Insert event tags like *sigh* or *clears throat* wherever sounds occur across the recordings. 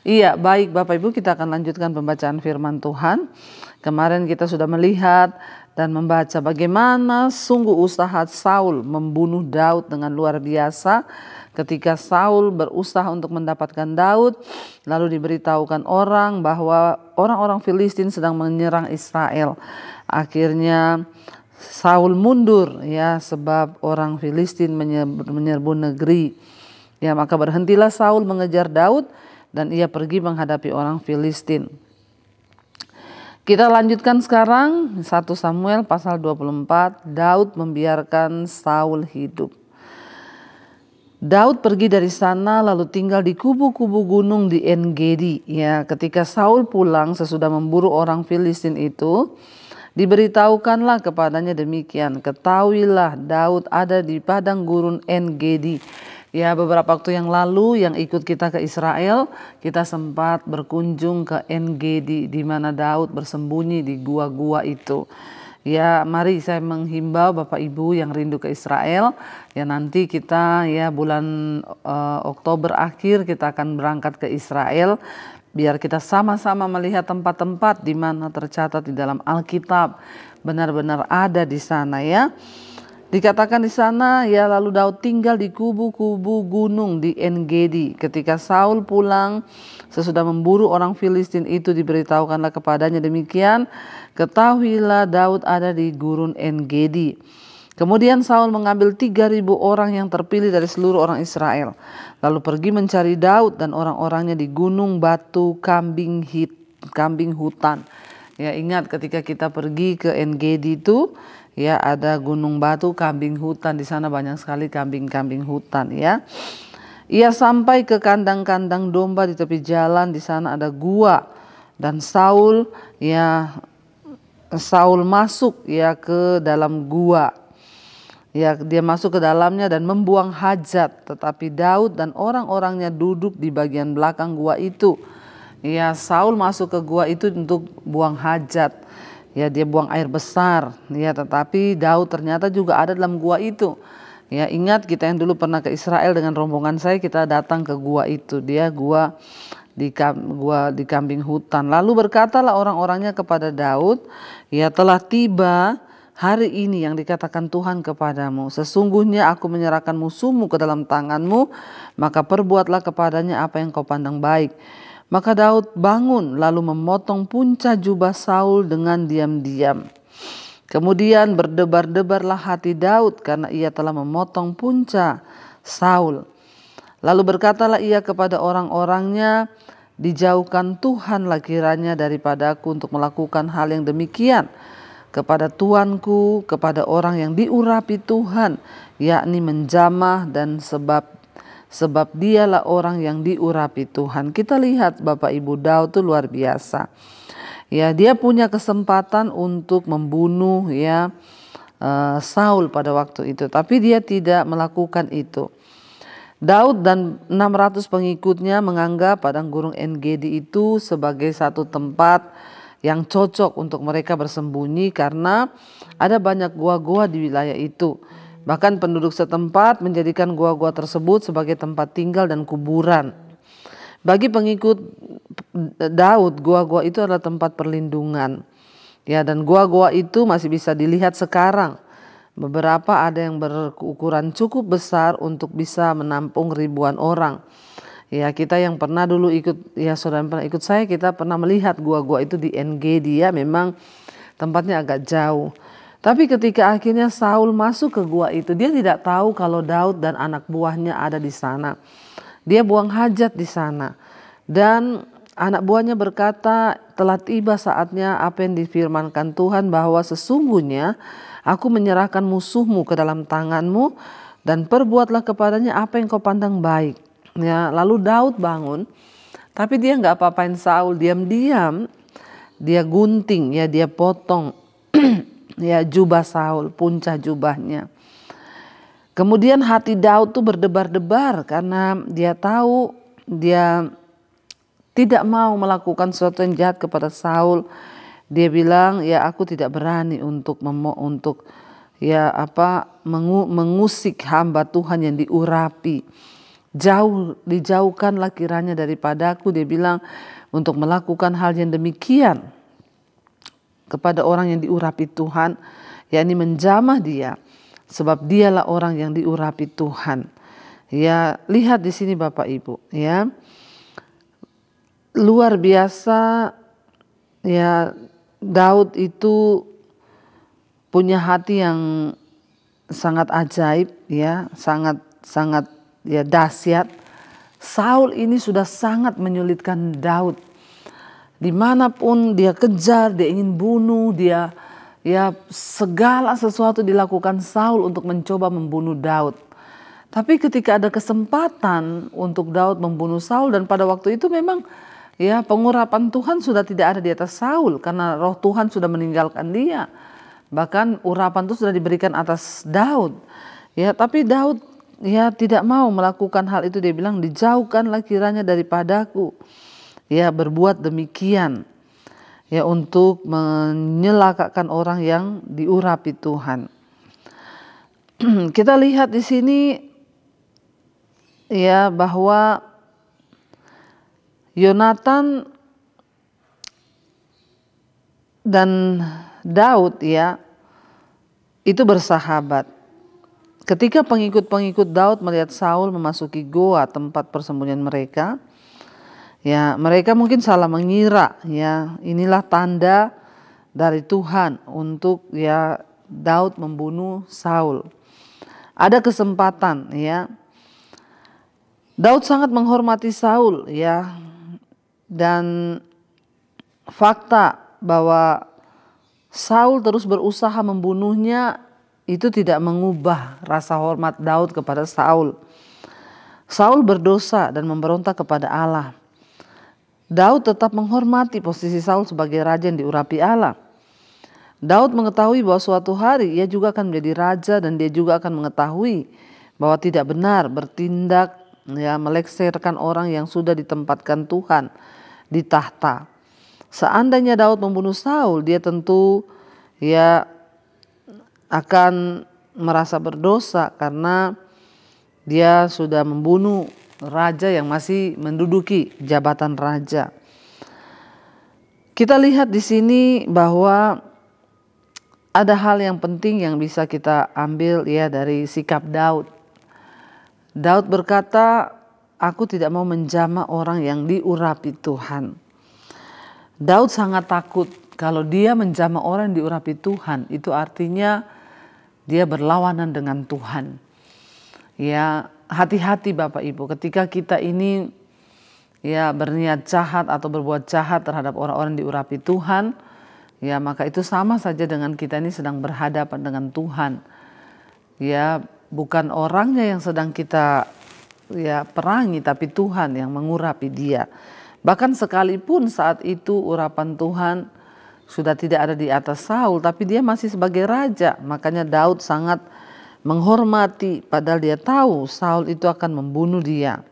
Iya, baik Bapak Ibu, kita akan lanjutkan pembacaan firman Tuhan. Kemarin kita sudah melihat dan membaca bagaimana sungguh usaha Saul membunuh Daud dengan luar biasa. Ketika Saul berusaha untuk mendapatkan Daud, lalu diberitahukan orang bahwa orang-orang Filistin sedang menyerang Israel. Akhirnya Saul mundur ya sebab orang Filistin menyerbu negeri. Ya, maka berhentilah Saul mengejar Daud dan ia pergi menghadapi orang Filistin. Kita lanjutkan sekarang 1 Samuel pasal 24, Daud membiarkan Saul hidup. Daud pergi dari sana lalu tinggal di kubu-kubu gunung di Engedi. Ya, ketika Saul pulang sesudah memburu orang Filistin itu, diberitahukanlah kepadanya demikian, ketahuilah Daud ada di padang gurun Engedi Ya, beberapa waktu yang lalu yang ikut kita ke Israel, kita sempat berkunjung ke NGD di mana Daud bersembunyi di gua-gua itu. Ya, mari saya menghimbau Bapak Ibu yang rindu ke Israel, ya nanti kita ya bulan uh, Oktober akhir kita akan berangkat ke Israel biar kita sama-sama melihat tempat-tempat di mana tercatat di dalam Alkitab benar-benar ada di sana ya. Dikatakan di sana, ya lalu Daud tinggal di kubu-kubu gunung di Engedi. Ketika Saul pulang sesudah memburu orang Filistin itu diberitahukanlah kepadanya demikian, ketahuilah Daud ada di gurun Engedi. Kemudian Saul mengambil 3000 orang yang terpilih dari seluruh orang Israel, lalu pergi mencari Daud dan orang-orangnya di gunung batu kambing hit, kambing hutan. Ya ingat ketika kita pergi ke Engedi itu ya ada gunung batu kambing hutan di sana banyak sekali kambing-kambing hutan ya ia sampai ke kandang-kandang domba di tepi jalan di sana ada gua dan Saul ya Saul masuk ya ke dalam gua ya dia masuk ke dalamnya dan membuang hajat tetapi Daud dan orang-orangnya duduk di bagian belakang gua itu ya Saul masuk ke gua itu untuk buang hajat ya dia buang air besar ya tetapi Daud ternyata juga ada dalam gua itu ya ingat kita yang dulu pernah ke Israel dengan rombongan saya kita datang ke gua itu dia gua di gua di kambing hutan lalu berkatalah orang-orangnya kepada Daud ya telah tiba hari ini yang dikatakan Tuhan kepadamu sesungguhnya aku menyerahkan musuhmu ke dalam tanganmu maka perbuatlah kepadanya apa yang kau pandang baik maka Daud bangun lalu memotong punca jubah Saul dengan diam-diam. Kemudian berdebar-debarlah hati Daud karena ia telah memotong punca Saul. Lalu berkatalah ia kepada orang-orangnya, dijauhkan Tuhanlah kiranya daripadaku untuk melakukan hal yang demikian kepada tuanku, kepada orang yang diurapi Tuhan, yakni menjamah dan sebab sebab dialah orang yang diurapi Tuhan. Kita lihat Bapak Ibu Daud itu luar biasa. Ya, dia punya kesempatan untuk membunuh ya eh, Saul pada waktu itu, tapi dia tidak melakukan itu. Daud dan 600 pengikutnya menganggap padang gurun Engedi itu sebagai satu tempat yang cocok untuk mereka bersembunyi karena ada banyak gua-gua di wilayah itu. Bahkan penduduk setempat menjadikan gua-gua tersebut sebagai tempat tinggal dan kuburan. Bagi pengikut Daud, gua-gua itu adalah tempat perlindungan. Ya, dan gua-gua itu masih bisa dilihat sekarang. Beberapa ada yang berukuran cukup besar untuk bisa menampung ribuan orang. Ya, kita yang pernah dulu ikut ya saudara pernah ikut saya, kita pernah melihat gua-gua itu di NG dia memang tempatnya agak jauh. Tapi ketika akhirnya Saul masuk ke gua itu, dia tidak tahu kalau Daud dan anak buahnya ada di sana. Dia buang hajat di sana. Dan anak buahnya berkata, telah tiba saatnya apa yang difirmankan Tuhan bahwa sesungguhnya aku menyerahkan musuhmu ke dalam tanganmu dan perbuatlah kepadanya apa yang kau pandang baik. Ya, lalu Daud bangun, tapi dia nggak apa-apain Saul, diam-diam dia gunting, ya dia potong *clears throat* ya jubah Saul, puncak jubahnya. Kemudian hati Daud tuh berdebar-debar karena dia tahu dia tidak mau melakukan sesuatu yang jahat kepada Saul. Dia bilang, "Ya aku tidak berani untuk memo untuk ya apa mengu mengusik hamba Tuhan yang diurapi." Jauh dijauhkanlah kiranya daripadaku dia bilang untuk melakukan hal yang demikian kepada orang yang diurapi Tuhan, yakni menjamah dia, sebab dialah orang yang diurapi Tuhan. Ya, lihat di sini Bapak Ibu, ya. Luar biasa ya Daud itu punya hati yang sangat ajaib ya, sangat sangat ya dahsyat. Saul ini sudah sangat menyulitkan Daud dimanapun dia kejar, dia ingin bunuh, dia ya segala sesuatu dilakukan Saul untuk mencoba membunuh Daud. Tapi ketika ada kesempatan untuk Daud membunuh Saul dan pada waktu itu memang ya pengurapan Tuhan sudah tidak ada di atas Saul karena roh Tuhan sudah meninggalkan dia. Bahkan urapan itu sudah diberikan atas Daud. Ya, tapi Daud ya tidak mau melakukan hal itu dia bilang dijauhkanlah kiranya daripadaku ya berbuat demikian ya untuk menyelakakan orang yang diurapi Tuhan. *clears throat* Kita lihat di sini ya bahwa Yonatan dan Daud ya itu bersahabat. Ketika pengikut-pengikut Daud melihat Saul memasuki goa tempat persembunyian mereka, Ya, mereka mungkin salah mengira ya. Inilah tanda dari Tuhan untuk ya Daud membunuh Saul. Ada kesempatan ya. Daud sangat menghormati Saul ya. Dan fakta bahwa Saul terus berusaha membunuhnya itu tidak mengubah rasa hormat Daud kepada Saul. Saul berdosa dan memberontak kepada Allah. Daud tetap menghormati posisi Saul sebagai raja yang diurapi Allah. Daud mengetahui bahwa suatu hari ia juga akan menjadi raja dan dia juga akan mengetahui bahwa tidak benar bertindak ya meleksirkan orang yang sudah ditempatkan Tuhan di tahta. Seandainya Daud membunuh Saul, dia tentu ya akan merasa berdosa karena dia sudah membunuh raja yang masih menduduki jabatan raja. Kita lihat di sini bahwa ada hal yang penting yang bisa kita ambil ya dari sikap Daud. Daud berkata, "Aku tidak mau menjama orang yang diurapi Tuhan." Daud sangat takut kalau dia menjama orang yang diurapi Tuhan, itu artinya dia berlawanan dengan Tuhan. Ya, hati-hati Bapak Ibu ketika kita ini ya berniat jahat atau berbuat jahat terhadap orang-orang diurapi Tuhan, ya maka itu sama saja dengan kita ini sedang berhadapan dengan Tuhan. Ya bukan orangnya yang sedang kita ya perangi tapi Tuhan yang mengurapi dia. Bahkan sekalipun saat itu urapan Tuhan sudah tidak ada di atas Saul tapi dia masih sebagai raja. Makanya Daud sangat menghormati padahal dia tahu Saul itu akan membunuh dia.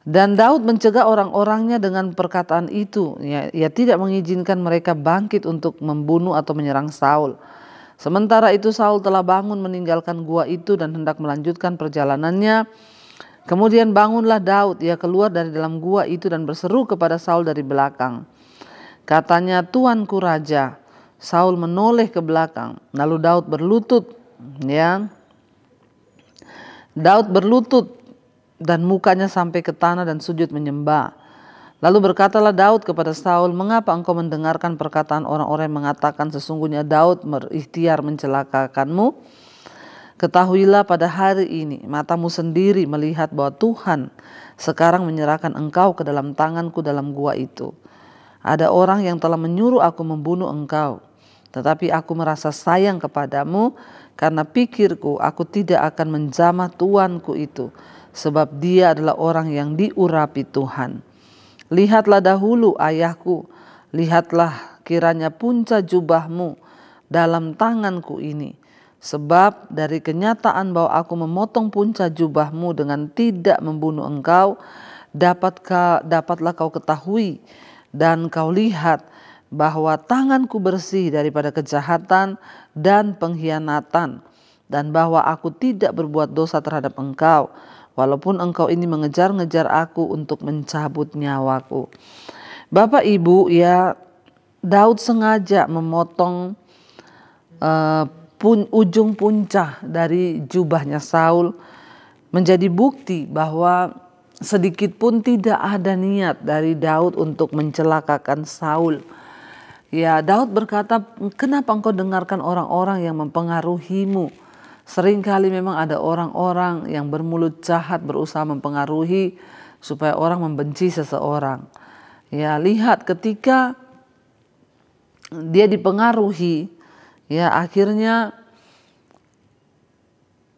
Dan Daud mencegah orang-orangnya dengan perkataan itu, ya, ia tidak mengizinkan mereka bangkit untuk membunuh atau menyerang Saul. Sementara itu Saul telah bangun meninggalkan gua itu dan hendak melanjutkan perjalanannya. Kemudian bangunlah Daud, ia keluar dari dalam gua itu dan berseru kepada Saul dari belakang. Katanya, "Tuanku raja." Saul menoleh ke belakang, lalu Daud berlutut ya. Daud berlutut dan mukanya sampai ke tanah dan sujud menyembah. Lalu berkatalah Daud kepada Saul, "Mengapa engkau mendengarkan perkataan orang-orang yang mengatakan sesungguhnya Daud berikhtiar mencelakakanmu? Ketahuilah pada hari ini matamu sendiri melihat bahwa Tuhan sekarang menyerahkan engkau ke dalam tanganku dalam gua itu. Ada orang yang telah menyuruh aku membunuh engkau." Tetapi aku merasa sayang kepadamu karena pikirku aku tidak akan menjamah tuanku itu sebab dia adalah orang yang diurapi Tuhan. Lihatlah dahulu ayahku, lihatlah kiranya punca jubahmu dalam tanganku ini. Sebab dari kenyataan bahwa aku memotong punca jubahmu dengan tidak membunuh engkau, dapatkah dapatlah kau ketahui dan kau lihat bahwa tanganku bersih daripada kejahatan dan pengkhianatan dan bahwa aku tidak berbuat dosa terhadap engkau walaupun engkau ini mengejar-ngejar aku untuk mencabut nyawaku. Bapak Ibu ya Daud sengaja memotong uh, pun, ujung puncak dari jubahnya Saul menjadi bukti bahwa sedikit pun tidak ada niat dari Daud untuk mencelakakan Saul Ya, Daud berkata, "Kenapa engkau dengarkan orang-orang yang mempengaruhimu? Seringkali memang ada orang-orang yang bermulut jahat berusaha mempengaruhi supaya orang membenci seseorang." Ya, lihat ketika dia dipengaruhi, ya akhirnya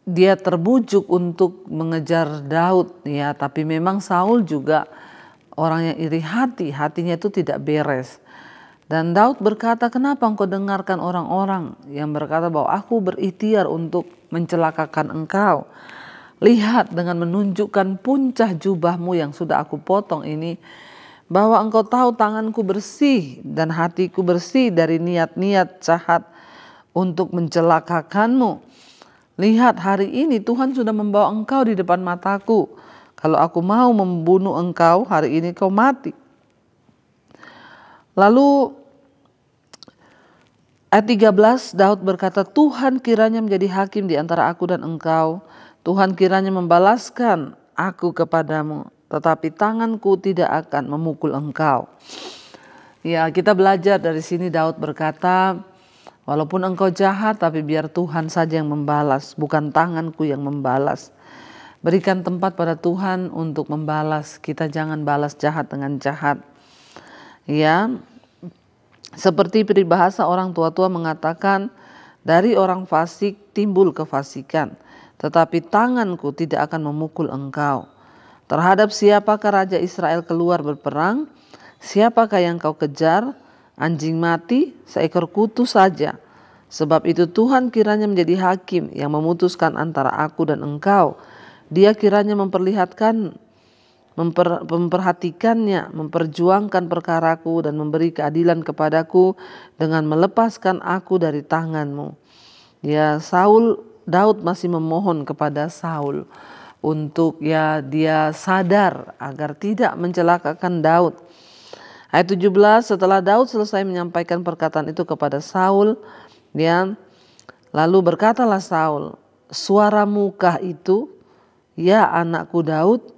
dia terbujuk untuk mengejar Daud, ya, tapi memang Saul juga orang yang iri hati, hatinya itu tidak beres dan Daud berkata, kenapa engkau dengarkan orang-orang yang berkata bahwa aku berikhtiar untuk mencelakakan engkau. Lihat dengan menunjukkan puncah jubahmu yang sudah aku potong ini, bahwa engkau tahu tanganku bersih dan hatiku bersih dari niat-niat jahat untuk mencelakakanmu. Lihat hari ini Tuhan sudah membawa engkau di depan mataku. Kalau aku mau membunuh engkau, hari ini kau mati. Lalu ayat 13 Daud berkata, "Tuhan kiranya menjadi hakim di antara aku dan engkau. Tuhan kiranya membalaskan aku kepadamu, tetapi tanganku tidak akan memukul engkau." Ya, kita belajar dari sini Daud berkata, "Walaupun engkau jahat, tapi biar Tuhan saja yang membalas, bukan tanganku yang membalas." Berikan tempat pada Tuhan untuk membalas. Kita jangan balas jahat dengan jahat ya seperti peribahasa orang tua-tua mengatakan dari orang fasik timbul kefasikan tetapi tanganku tidak akan memukul engkau terhadap siapakah raja Israel keluar berperang siapakah yang kau kejar anjing mati seekor kutu saja sebab itu Tuhan kiranya menjadi hakim yang memutuskan antara aku dan engkau dia kiranya memperlihatkan memper, memperhatikannya, memperjuangkan perkaraku dan memberi keadilan kepadaku dengan melepaskan aku dari tanganmu. Ya, Saul Daud masih memohon kepada Saul untuk ya dia sadar agar tidak mencelakakan Daud. Ayat 17 setelah Daud selesai menyampaikan perkataan itu kepada Saul, dia ya, lalu berkatalah Saul, suaramu kah itu? Ya anakku Daud,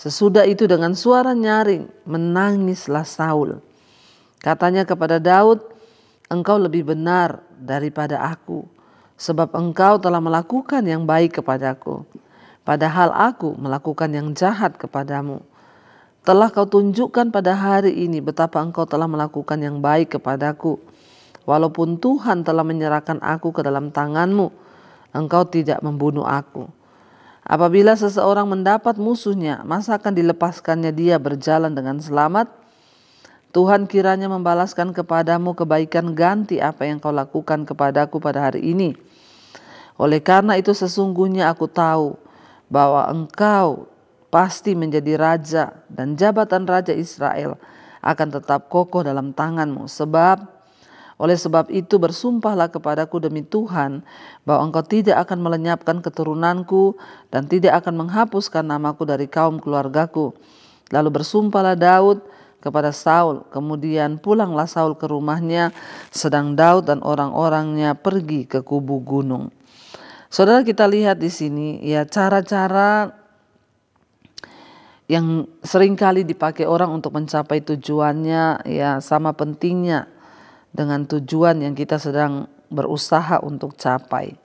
Sesudah itu dengan suara nyaring menangislah Saul. Katanya kepada Daud, engkau lebih benar daripada aku, sebab engkau telah melakukan yang baik kepadaku. Padahal aku melakukan yang jahat kepadamu. Telah kau tunjukkan pada hari ini betapa engkau telah melakukan yang baik kepadaku. Walaupun Tuhan telah menyerahkan aku ke dalam tanganmu, engkau tidak membunuh aku.' Apabila seseorang mendapat musuhnya, masa akan dilepaskannya dia berjalan dengan selamat? Tuhan kiranya membalaskan kepadamu kebaikan ganti apa yang kau lakukan kepadaku pada hari ini. Oleh karena itu sesungguhnya aku tahu bahwa engkau pasti menjadi raja dan jabatan raja Israel akan tetap kokoh dalam tanganmu sebab oleh sebab itu bersumpahlah kepadaku demi Tuhan bahwa engkau tidak akan melenyapkan keturunanku dan tidak akan menghapuskan namaku dari kaum keluargaku. Lalu bersumpahlah Daud kepada Saul. Kemudian pulanglah Saul ke rumahnya sedang Daud dan orang-orangnya pergi ke kubu gunung. Saudara kita lihat di sini ya cara-cara yang seringkali dipakai orang untuk mencapai tujuannya ya sama pentingnya dengan tujuan yang kita sedang berusaha untuk capai.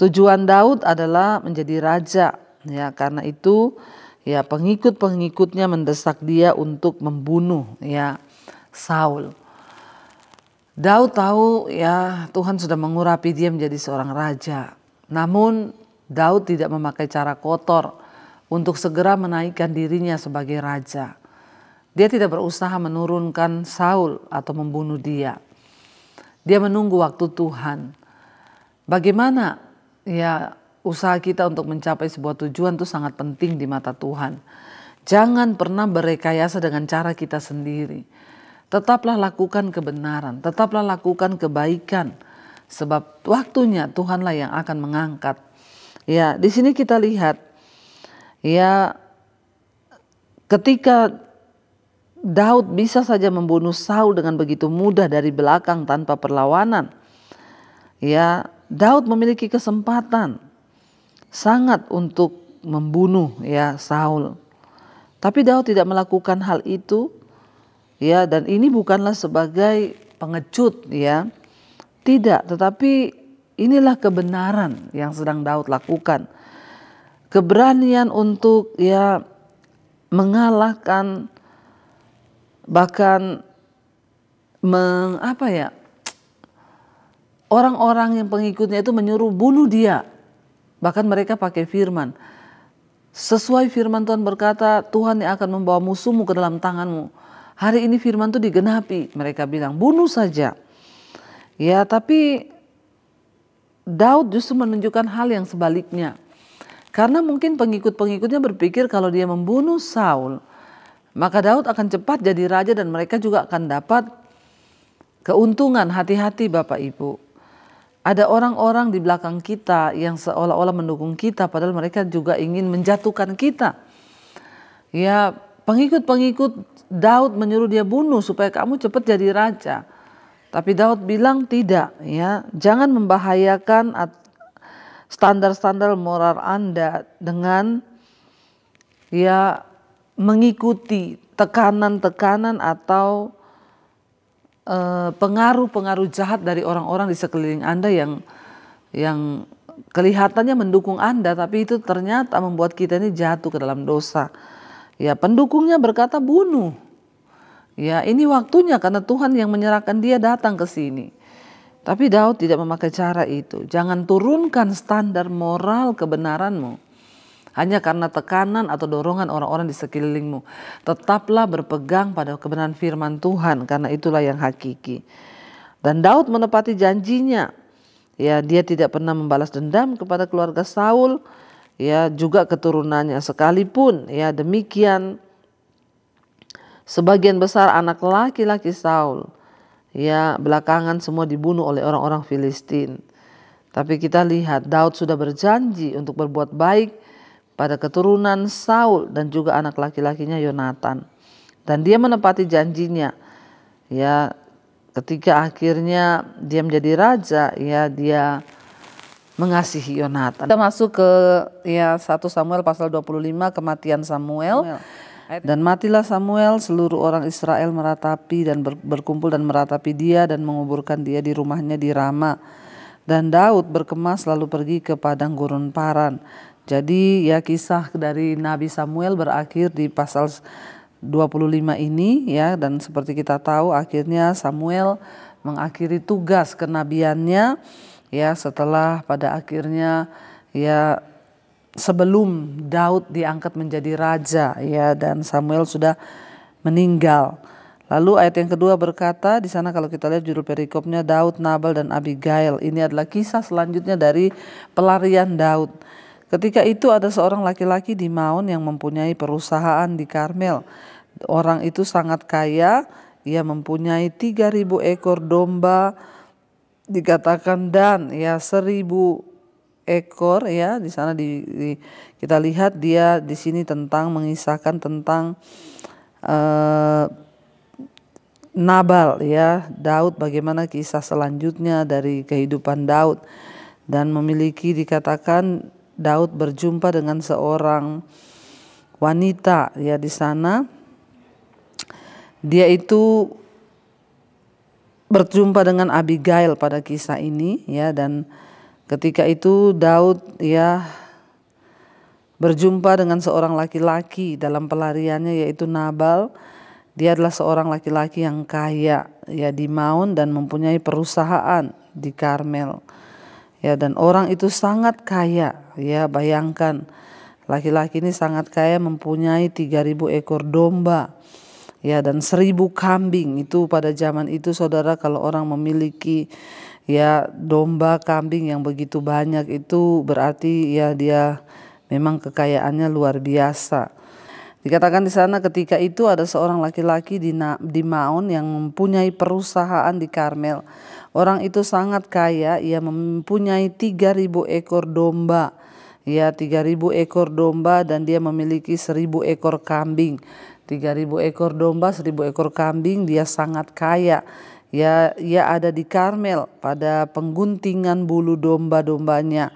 Tujuan Daud adalah menjadi raja, ya karena itu ya pengikut-pengikutnya mendesak dia untuk membunuh ya Saul. Daud tahu ya Tuhan sudah mengurapi dia menjadi seorang raja. Namun Daud tidak memakai cara kotor untuk segera menaikkan dirinya sebagai raja. Dia tidak berusaha menurunkan Saul atau membunuh dia. Dia menunggu waktu Tuhan. Bagaimana ya usaha kita untuk mencapai sebuah tujuan itu sangat penting di mata Tuhan. Jangan pernah berekayasa dengan cara kita sendiri. Tetaplah lakukan kebenaran, tetaplah lakukan kebaikan sebab waktunya Tuhanlah yang akan mengangkat. Ya, di sini kita lihat ya ketika Daud bisa saja membunuh Saul dengan begitu mudah dari belakang tanpa perlawanan. Ya, Daud memiliki kesempatan sangat untuk membunuh ya Saul. Tapi Daud tidak melakukan hal itu. Ya, dan ini bukanlah sebagai pengecut ya. Tidak, tetapi inilah kebenaran yang sedang Daud lakukan. Keberanian untuk ya mengalahkan bahkan mengapa ya orang-orang yang pengikutnya itu menyuruh bunuh dia bahkan mereka pakai firman sesuai firman Tuhan berkata Tuhan yang akan membawa musuhmu ke dalam tanganmu hari ini firman itu digenapi mereka bilang bunuh saja ya tapi Daud justru menunjukkan hal yang sebaliknya karena mungkin pengikut-pengikutnya berpikir kalau dia membunuh Saul, maka Daud akan cepat jadi raja dan mereka juga akan dapat keuntungan. Hati-hati Bapak Ibu. Ada orang-orang di belakang kita yang seolah-olah mendukung kita padahal mereka juga ingin menjatuhkan kita. Ya, pengikut-pengikut Daud menyuruh dia bunuh supaya kamu cepat jadi raja. Tapi Daud bilang tidak, ya. Jangan membahayakan standar-standar moral Anda dengan ya mengikuti tekanan-tekanan atau eh, pengaruh-pengaruh jahat dari orang-orang di sekeliling Anda yang yang kelihatannya mendukung Anda tapi itu ternyata membuat kita ini jatuh ke dalam dosa. Ya, pendukungnya berkata bunuh. Ya, ini waktunya karena Tuhan yang menyerahkan dia datang ke sini. Tapi Daud tidak memakai cara itu. Jangan turunkan standar moral kebenaranmu hanya karena tekanan atau dorongan orang-orang di sekelilingmu. Tetaplah berpegang pada kebenaran firman Tuhan karena itulah yang hakiki. Dan Daud menepati janjinya. Ya, dia tidak pernah membalas dendam kepada keluarga Saul, ya juga keturunannya sekalipun ya demikian sebagian besar anak laki-laki Saul ya belakangan semua dibunuh oleh orang-orang Filistin. Tapi kita lihat Daud sudah berjanji untuk berbuat baik pada keturunan Saul dan juga anak laki-lakinya Yonatan. Dan dia menepati janjinya. Ya, ketika akhirnya dia menjadi raja, ya dia mengasihi Yonatan. Kita masuk ke ya 1 Samuel pasal 25 kematian Samuel. Samuel. Dan matilah Samuel, seluruh orang Israel meratapi dan ber, berkumpul dan meratapi dia dan menguburkan dia di rumahnya di Rama. Dan Daud berkemas lalu pergi ke padang gurun Paran. Jadi ya kisah dari Nabi Samuel berakhir di pasal 25 ini ya dan seperti kita tahu akhirnya Samuel mengakhiri tugas kenabiannya ya setelah pada akhirnya ya sebelum Daud diangkat menjadi raja ya dan Samuel sudah meninggal. Lalu ayat yang kedua berkata, di sana kalau kita lihat judul perikopnya Daud, Nabal dan Abigail. Ini adalah kisah selanjutnya dari pelarian Daud. Ketika itu ada seorang laki-laki di Maun yang mempunyai perusahaan di Karmel. Orang itu sangat kaya, ia mempunyai 3000 ekor domba, dikatakan dan ya 1000 ekor ya di sana di, di kita lihat dia di sini tentang mengisahkan tentang eh, Nabal ya, Daud bagaimana kisah selanjutnya dari kehidupan Daud dan memiliki dikatakan Daud berjumpa dengan seorang wanita ya di sana. Dia itu berjumpa dengan Abigail pada kisah ini ya dan ketika itu Daud ya berjumpa dengan seorang laki-laki dalam pelariannya yaitu Nabal. Dia adalah seorang laki-laki yang kaya ya di Maun dan mempunyai perusahaan di Karmel. Ya dan orang itu sangat kaya Ya bayangkan laki-laki ini sangat kaya mempunyai 3000 ekor domba ya dan 1000 kambing itu pada zaman itu saudara kalau orang memiliki ya domba kambing yang begitu banyak itu berarti ya dia memang kekayaannya luar biasa. Dikatakan di sana ketika itu ada seorang laki-laki di, di Maon yang mempunyai perusahaan di Karmel. Orang itu sangat kaya, ia mempunyai 3000 ekor domba ya 3000 ekor domba dan dia memiliki 1000 ekor kambing. 3000 ekor domba, 1000 ekor kambing, dia sangat kaya. Ya, ia ada di Karmel pada pengguntingan bulu domba-dombanya.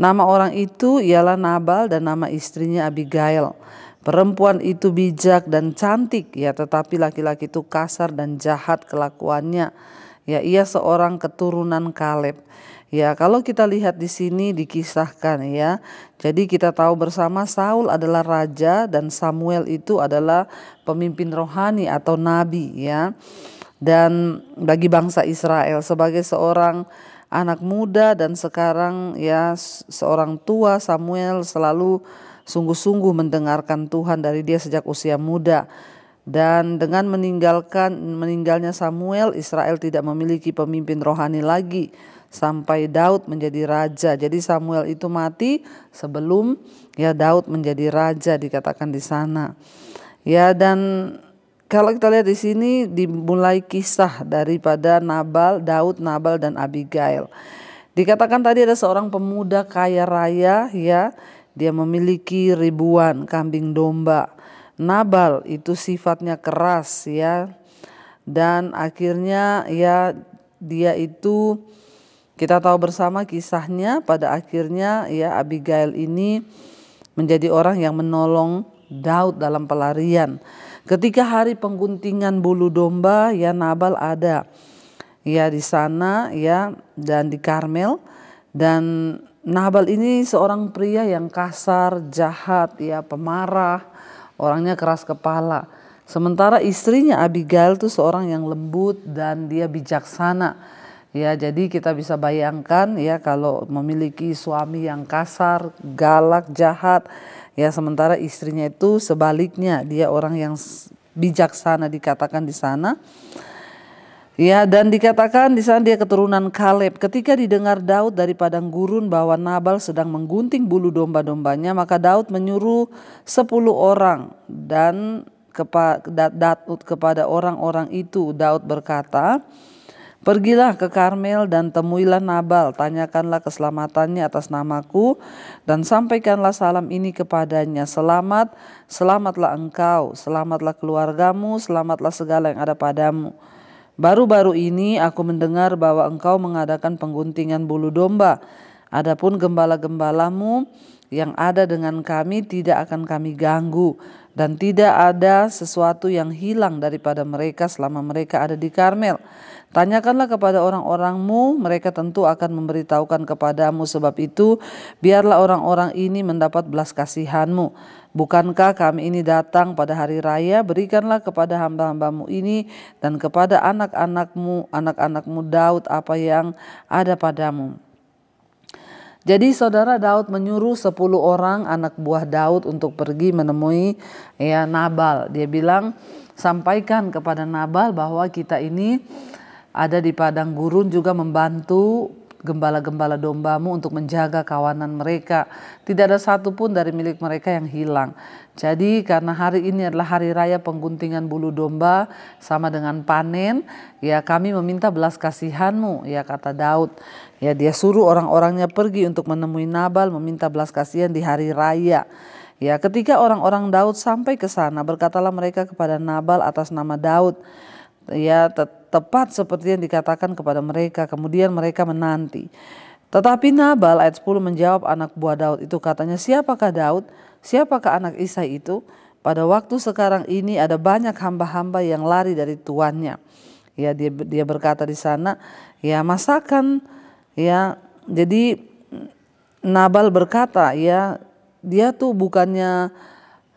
Nama orang itu ialah Nabal dan nama istrinya Abigail. Perempuan itu bijak dan cantik, ya, tetapi laki-laki itu kasar dan jahat kelakuannya. Ya, ia seorang keturunan Kaleb. Ya, kalau kita lihat di sini dikisahkan ya. Jadi kita tahu bersama Saul adalah raja dan Samuel itu adalah pemimpin rohani atau nabi ya. Dan bagi bangsa Israel sebagai seorang anak muda dan sekarang ya seorang tua Samuel selalu sungguh-sungguh mendengarkan Tuhan dari dia sejak usia muda. Dan dengan meninggalkan meninggalnya Samuel, Israel tidak memiliki pemimpin rohani lagi sampai Daud menjadi raja. Jadi Samuel itu mati sebelum ya Daud menjadi raja dikatakan di sana. Ya dan kalau kita lihat di sini dimulai kisah daripada Nabal, Daud, Nabal dan Abigail. Dikatakan tadi ada seorang pemuda kaya raya ya, dia memiliki ribuan kambing domba. Nabal itu sifatnya keras ya. Dan akhirnya ya dia itu kita tahu bersama kisahnya pada akhirnya ya Abigail ini menjadi orang yang menolong Daud dalam pelarian. Ketika hari pengguntingan bulu domba ya Nabal ada ya di sana ya dan di Karmel dan Nabal ini seorang pria yang kasar, jahat, ya pemarah, orangnya keras kepala. Sementara istrinya Abigail itu seorang yang lembut dan dia bijaksana. Ya, jadi kita bisa bayangkan ya kalau memiliki suami yang kasar, galak, jahat, ya sementara istrinya itu sebaliknya, dia orang yang bijaksana dikatakan di sana. Ya, dan dikatakan di sana dia keturunan Kaleb. Ketika didengar Daud dari padang gurun bahwa Nabal sedang menggunting bulu domba-dombanya, maka Daud menyuruh sepuluh orang dan kepa, Daud kepada orang-orang itu Daud berkata, Pergilah ke Karmel dan temuilah Nabal, tanyakanlah keselamatannya atas namaku dan sampaikanlah salam ini kepadanya. Selamat, selamatlah engkau, selamatlah keluargamu, selamatlah segala yang ada padamu. Baru-baru ini aku mendengar bahwa engkau mengadakan pengguntingan bulu domba. Adapun gembala-gembalamu yang ada dengan kami tidak akan kami ganggu dan tidak ada sesuatu yang hilang daripada mereka selama mereka ada di Karmel. Tanyakanlah kepada orang-orangmu, mereka tentu akan memberitahukan kepadamu sebab itu biarlah orang-orang ini mendapat belas kasihanmu. Bukankah kami ini datang pada hari raya, berikanlah kepada hamba-hambamu ini dan kepada anak-anakmu, anak-anakmu Daud apa yang ada padamu. Jadi saudara Daud menyuruh 10 orang anak buah Daud untuk pergi menemui ya Nabal. Dia bilang sampaikan kepada Nabal bahwa kita ini ada di padang gurun juga membantu gembala-gembala dombamu untuk menjaga kawanan mereka. Tidak ada satupun dari milik mereka yang hilang. Jadi karena hari ini adalah hari raya pengguntingan bulu domba sama dengan panen, ya kami meminta belas kasihanmu, ya kata Daud. Ya dia suruh orang-orangnya pergi untuk menemui Nabal meminta belas kasihan di hari raya. Ya ketika orang-orang Daud sampai ke sana berkatalah mereka kepada Nabal atas nama Daud ya te tepat seperti yang dikatakan kepada mereka kemudian mereka menanti tetapi Nabal ayat 10 menjawab anak buah Daud itu katanya siapakah Daud siapakah anak Isai itu pada waktu sekarang ini ada banyak hamba-hamba yang lari dari tuannya ya dia dia berkata di sana ya masakan ya jadi Nabal berkata ya dia tuh bukannya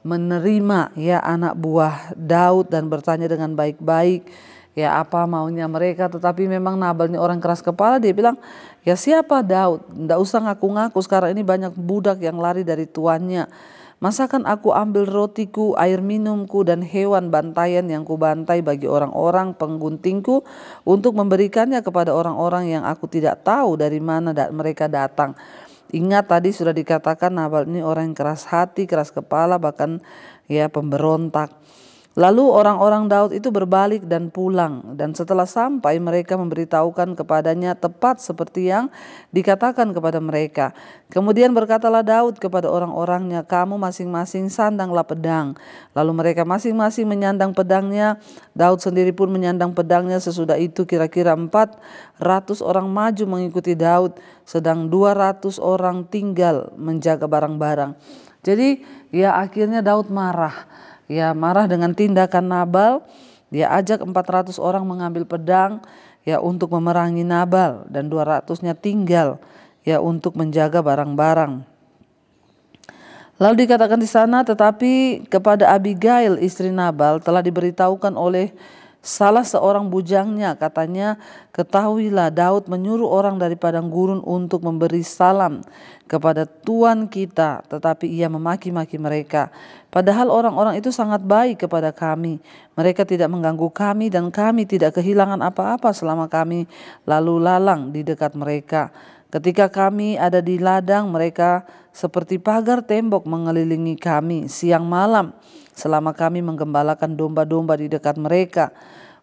menerima ya anak buah Daud dan bertanya dengan baik-baik ya apa maunya mereka tetapi memang Nabal orang keras kepala dia bilang ya siapa Daud ndak usah ngaku-ngaku sekarang ini banyak budak yang lari dari tuannya Masakan aku ambil rotiku, air minumku, dan hewan bantayan yang kubantai bagi orang-orang pengguntingku untuk memberikannya kepada orang-orang yang aku tidak tahu dari mana mereka datang. Ingat tadi sudah dikatakan Nabal ini orang yang keras hati, keras kepala, bahkan ya pemberontak. Lalu orang-orang Daud itu berbalik dan pulang dan setelah sampai mereka memberitahukan kepadanya tepat seperti yang dikatakan kepada mereka. Kemudian berkatalah Daud kepada orang-orangnya, "Kamu masing-masing sandanglah pedang." Lalu mereka masing-masing menyandang pedangnya. Daud sendiri pun menyandang pedangnya. Sesudah itu kira-kira empat ratus orang maju mengikuti Daud, sedang dua ratus orang tinggal menjaga barang-barang. Jadi, ya akhirnya Daud marah ya marah dengan tindakan Nabal, dia ajak 400 orang mengambil pedang ya untuk memerangi Nabal dan 200-nya tinggal ya untuk menjaga barang-barang. Lalu dikatakan di sana tetapi kepada Abigail istri Nabal telah diberitahukan oleh salah seorang bujangnya katanya ketahuilah Daud menyuruh orang dari padang gurun untuk memberi salam kepada tuan kita tetapi ia memaki-maki mereka Padahal orang-orang itu sangat baik kepada kami. Mereka tidak mengganggu kami dan kami tidak kehilangan apa-apa selama kami lalu lalang di dekat mereka. Ketika kami ada di ladang, mereka seperti pagar tembok mengelilingi kami siang malam selama kami menggembalakan domba-domba di dekat mereka.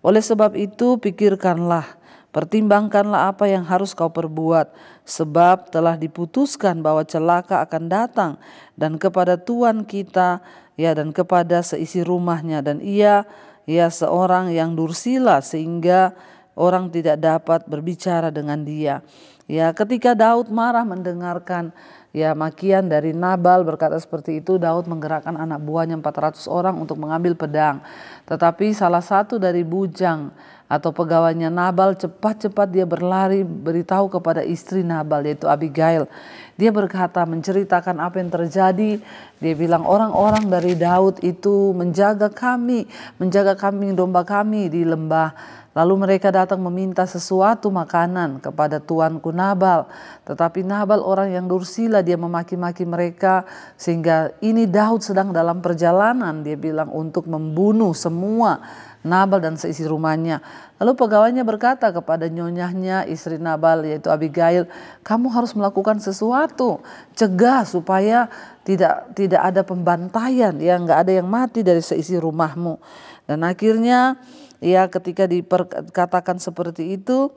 Oleh sebab itu, pikirkanlah Pertimbangkanlah apa yang harus kau perbuat, sebab telah diputuskan bahwa celaka akan datang dan kepada Tuhan kita, ya dan kepada seisi rumahnya dan ia ya seorang yang dursila sehingga orang tidak dapat berbicara dengan dia. Ya, ketika Daud marah mendengarkan ya makian dari Nabal berkata seperti itu, Daud menggerakkan anak buahnya 400 orang untuk mengambil pedang. Tetapi salah satu dari bujang atau pegawainya Nabal cepat-cepat dia berlari beritahu kepada istri Nabal yaitu Abigail. Dia berkata menceritakan apa yang terjadi. Dia bilang orang-orang dari Daud itu menjaga kami, menjaga kami domba kami di lembah Lalu mereka datang meminta sesuatu makanan kepada tuanku Nabal. Tetapi Nabal orang yang dursila dia memaki-maki mereka sehingga ini Daud sedang dalam perjalanan dia bilang untuk membunuh semua Nabal dan seisi rumahnya. Lalu pegawainya berkata kepada nyonyahnya istri Nabal yaitu Abigail, kamu harus melakukan sesuatu, cegah supaya tidak tidak ada pembantaian, ya nggak ada yang mati dari seisi rumahmu. Dan akhirnya ya ketika dikatakan seperti itu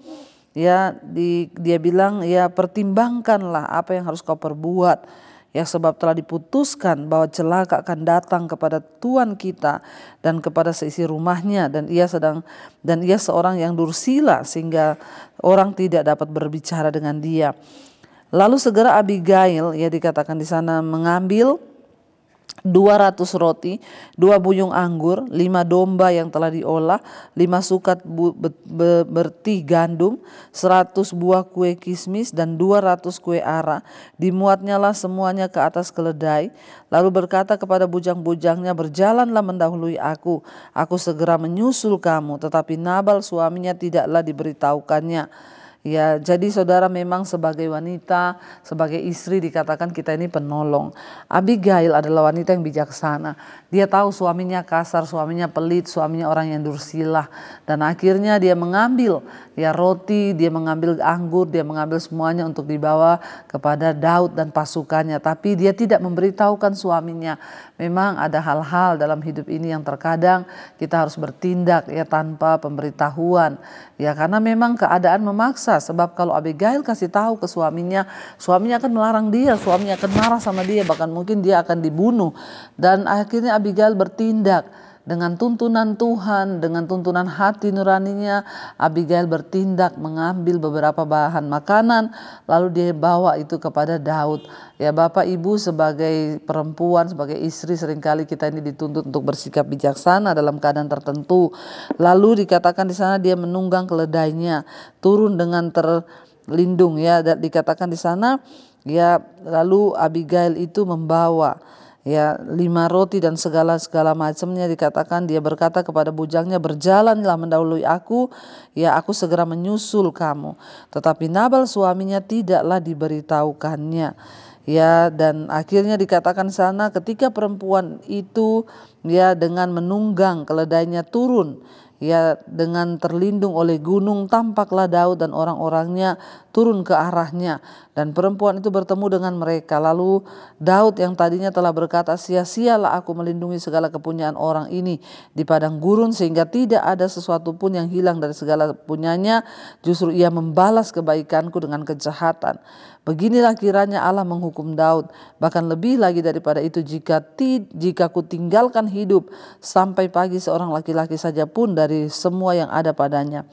ya di, dia bilang ya pertimbangkanlah apa yang harus kau perbuat ya sebab telah diputuskan bahwa celaka akan datang kepada Tuan kita dan kepada seisi rumahnya dan ia sedang dan ia seorang yang dursila sehingga orang tidak dapat berbicara dengan dia. Lalu segera Abigail ya dikatakan di sana mengambil 200 roti, dua buyung anggur, lima domba yang telah diolah, lima sukat bu, be, be, berti gandum, 100 buah kue kismis dan 200 kue ara. Dimuatnyalah semuanya ke atas keledai, lalu berkata kepada bujang-bujangnya, "Berjalanlah mendahului aku, aku segera menyusul kamu." Tetapi Nabal suaminya tidaklah diberitahukannya. Ya, jadi saudara memang sebagai wanita, sebagai istri dikatakan kita ini penolong. Abigail adalah wanita yang bijaksana. Dia tahu suaminya kasar, suaminya pelit, suaminya orang yang dursilah dan akhirnya dia mengambil ya roti, dia mengambil anggur, dia mengambil semuanya untuk dibawa kepada Daud dan pasukannya, tapi dia tidak memberitahukan suaminya. Memang ada hal-hal dalam hidup ini yang terkadang kita harus bertindak ya tanpa pemberitahuan. Ya karena memang keadaan memaksa sebab kalau Abigail kasih tahu ke suaminya, suaminya akan melarang dia, suaminya akan marah sama dia bahkan mungkin dia akan dibunuh dan akhirnya Abigail bertindak dengan tuntunan Tuhan, dengan tuntunan hati nuraninya, Abigail bertindak mengambil beberapa bahan makanan, lalu dia bawa itu kepada Daud. Ya Bapak Ibu sebagai perempuan, sebagai istri seringkali kita ini dituntut untuk bersikap bijaksana dalam keadaan tertentu. Lalu dikatakan di sana dia menunggang keledainya, turun dengan terlindung ya, dikatakan di sana ya lalu Abigail itu membawa ya lima roti dan segala segala macamnya dikatakan dia berkata kepada bujangnya berjalanlah mendahului aku ya aku segera menyusul kamu tetapi Nabal suaminya tidaklah diberitahukannya ya dan akhirnya dikatakan sana ketika perempuan itu ya dengan menunggang keledainya turun ya dengan terlindung oleh gunung tampaklah Daud dan orang-orangnya turun ke arahnya dan perempuan itu bertemu dengan mereka. Lalu Daud yang tadinya telah berkata sia-sialah aku melindungi segala kepunyaan orang ini di padang gurun sehingga tidak ada sesuatu pun yang hilang dari segala punyanya. Justru ia membalas kebaikanku dengan kejahatan. Beginilah kiranya Allah menghukum Daud, bahkan lebih lagi daripada itu jika ti, jika ku tinggalkan hidup sampai pagi seorang laki-laki saja pun dari semua yang ada padanya.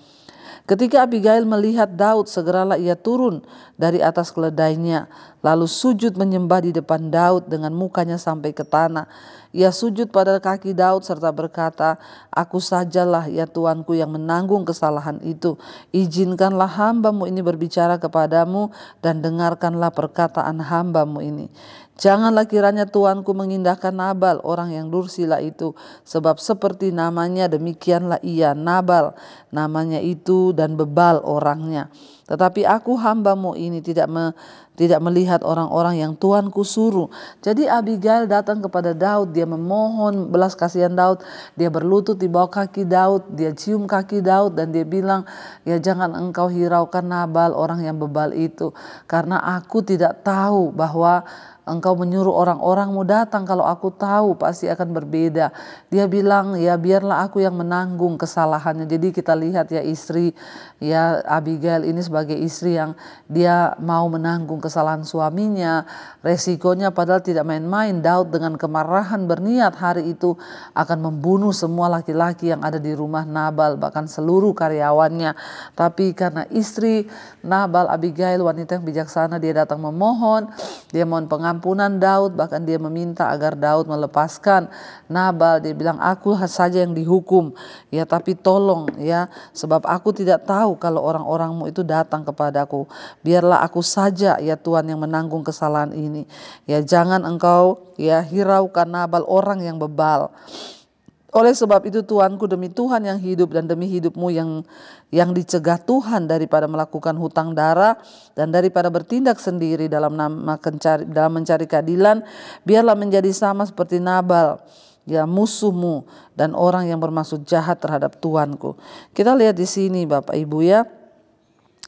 Ketika Abigail melihat Daud, segeralah ia turun dari atas keledainya, lalu sujud menyembah di depan Daud dengan mukanya sampai ke tanah. Ia sujud pada kaki Daud serta berkata, Aku sajalah ya Tuanku yang menanggung kesalahan itu. Izinkanlah hambamu ini berbicara kepadamu dan dengarkanlah perkataan hambamu ini. Janganlah kiranya Tuanku mengindahkan Nabal, orang yang dursila itu, sebab seperti namanya demikianlah ia, Nabal, namanya itu dan bebal orangnya. Tetapi aku hambamu ini tidak me, tidak melihat orang-orang yang Tuanku suruh. Jadi Abigail datang kepada Daud, dia memohon belas kasihan Daud, dia berlutut di bawah kaki Daud, dia cium kaki Daud dan dia bilang, ya jangan engkau hiraukan Nabal, orang yang bebal itu, karena aku tidak tahu bahwa Engkau menyuruh orang-orangmu datang kalau aku tahu pasti akan berbeda. Dia bilang ya biarlah aku yang menanggung kesalahannya. Jadi kita lihat ya istri ya Abigail ini sebagai istri yang dia mau menanggung kesalahan suaminya. Resikonya padahal tidak main-main. Daud dengan kemarahan berniat hari itu akan membunuh semua laki-laki yang ada di rumah Nabal bahkan seluruh karyawannya. Tapi karena istri Nabal Abigail wanita yang bijaksana dia datang memohon. Dia mohon pengampunan ampunan Daud bahkan dia meminta agar Daud melepaskan Nabal dia bilang aku saja yang dihukum ya tapi tolong ya sebab aku tidak tahu kalau orang-orangmu itu datang kepadaku biarlah aku saja ya Tuhan yang menanggung kesalahan ini ya jangan engkau ya hiraukan Nabal orang yang bebal oleh sebab itu Tuanku demi Tuhan yang hidup dan demi hidupmu yang yang dicegah Tuhan daripada melakukan hutang darah dan daripada bertindak sendiri dalam nama kencari, dalam mencari keadilan, biarlah menjadi sama seperti Nabal ya musuhmu dan orang yang bermaksud jahat terhadap Tuanku. Kita lihat di sini Bapak Ibu ya.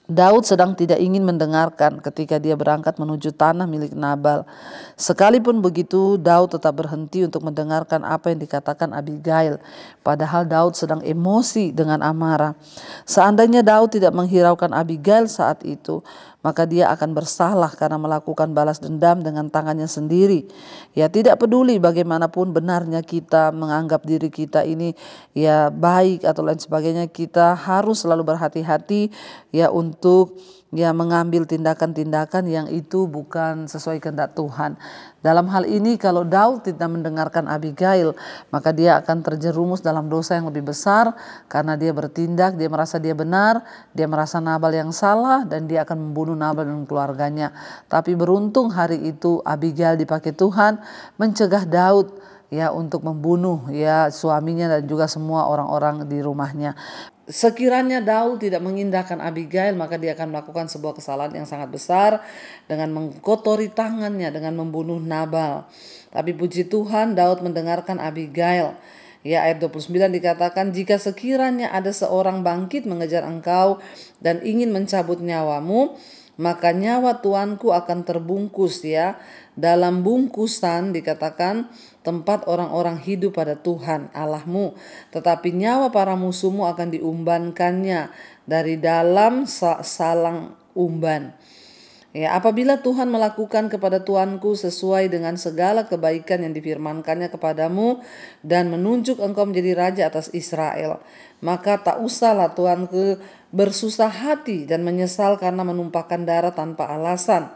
Daud sedang tidak ingin mendengarkan ketika dia berangkat menuju tanah milik Nabal. Sekalipun begitu, Daud tetap berhenti untuk mendengarkan apa yang dikatakan Abigail. Padahal Daud sedang emosi dengan amarah. Seandainya Daud tidak menghiraukan Abigail saat itu, maka dia akan bersalah karena melakukan balas dendam dengan tangannya sendiri. Ya, tidak peduli bagaimanapun benarnya kita menganggap diri kita ini ya baik atau lain sebagainya, kita harus selalu berhati-hati ya untuk ya mengambil tindakan-tindakan yang itu bukan sesuai kehendak Tuhan. Dalam hal ini kalau Daud tidak mendengarkan Abigail, maka dia akan terjerumus dalam dosa yang lebih besar karena dia bertindak, dia merasa dia benar, dia merasa Nabal yang salah dan dia akan membunuh Nabal dan keluarganya. Tapi beruntung hari itu Abigail dipakai Tuhan mencegah Daud ya untuk membunuh ya suaminya dan juga semua orang-orang di rumahnya. Sekiranya Daud tidak mengindahkan Abigail, maka dia akan melakukan sebuah kesalahan yang sangat besar dengan mengkotori tangannya dengan membunuh Nabal. Tapi puji Tuhan, Daud mendengarkan Abigail. Ya ayat 29 dikatakan jika sekiranya ada seorang bangkit mengejar engkau dan ingin mencabut nyawamu maka nyawa tuanku akan terbungkus ya dalam bungkusan dikatakan tempat orang-orang hidup pada Tuhan Allahmu, tetapi nyawa para musuhmu akan diumbankannya dari dalam salang umban. Ya, apabila Tuhan melakukan kepada tuanku sesuai dengan segala kebaikan yang difirmankannya kepadamu dan menunjuk engkau menjadi raja atas Israel, maka tak usahlah tuanku bersusah hati dan menyesal karena menumpahkan darah tanpa alasan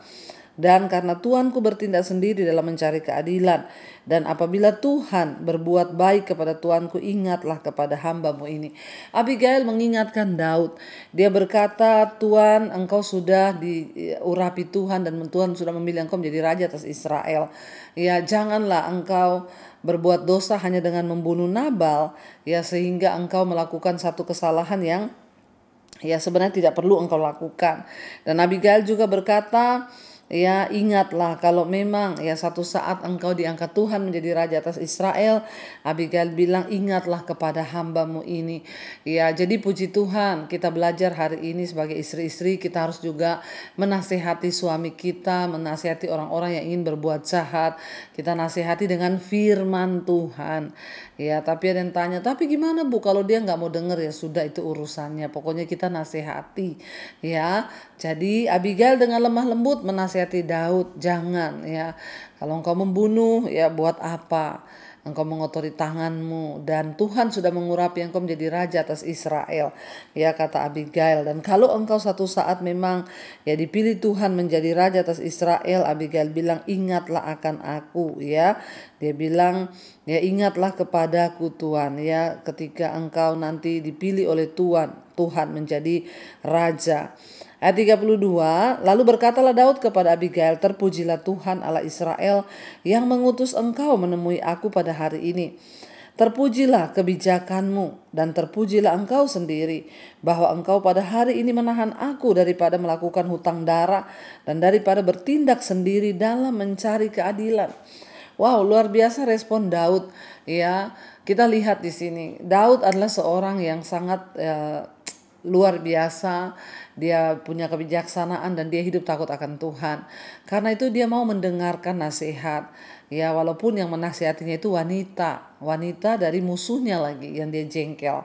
dan karena Tuanku bertindak sendiri dalam mencari keadilan dan apabila Tuhan berbuat baik kepada Tuanku ingatlah kepada hambamu ini Abigail mengingatkan Daud dia berkata Tuhan engkau sudah diurapi Tuhan dan Tuhan sudah memilih engkau menjadi raja atas Israel ya janganlah engkau berbuat dosa hanya dengan membunuh Nabal ya sehingga engkau melakukan satu kesalahan yang ya sebenarnya tidak perlu engkau lakukan dan Abigail juga berkata Ya, ingatlah kalau memang ya satu saat engkau diangkat Tuhan menjadi raja atas Israel, Abigail bilang ingatlah kepada hambamu ini. Ya, jadi puji Tuhan kita belajar hari ini sebagai istri-istri kita harus juga menasehati suami kita, menasehati orang-orang yang ingin berbuat jahat. Kita nasihati dengan firman Tuhan. Ya, tapi ada yang tanya, tapi gimana Bu kalau dia nggak mau dengar ya sudah itu urusannya. Pokoknya kita nasihati. Ya, jadi Abigail dengan lemah lembut menasehati menasihati Daud, "Jangan ya, kalau engkau membunuh ya buat apa? Engkau mengotori tanganmu dan Tuhan sudah mengurapi engkau menjadi raja atas Israel." Ya kata Abigail, dan kalau engkau satu saat memang ya dipilih Tuhan menjadi raja atas Israel, Abigail bilang, "Ingatlah akan aku." Ya. Dia bilang, "Ya ingatlah kepadaku Tuhan ya ketika engkau nanti dipilih oleh Tuhan, Tuhan menjadi raja." Ayat 32, lalu berkatalah Daud kepada Abigail, terpujilah Tuhan Allah Israel yang mengutus engkau menemui aku pada hari ini. Terpujilah kebijakanmu dan terpujilah engkau sendiri bahwa engkau pada hari ini menahan aku daripada melakukan hutang darah dan daripada bertindak sendiri dalam mencari keadilan. Wow, luar biasa respon Daud ya. Kita lihat di sini, Daud adalah seorang yang sangat ya, luar biasa, dia punya kebijaksanaan dan dia hidup takut akan Tuhan. Karena itu dia mau mendengarkan nasihat. Ya, walaupun yang menasihatinya itu wanita, wanita dari musuhnya lagi yang dia jengkel.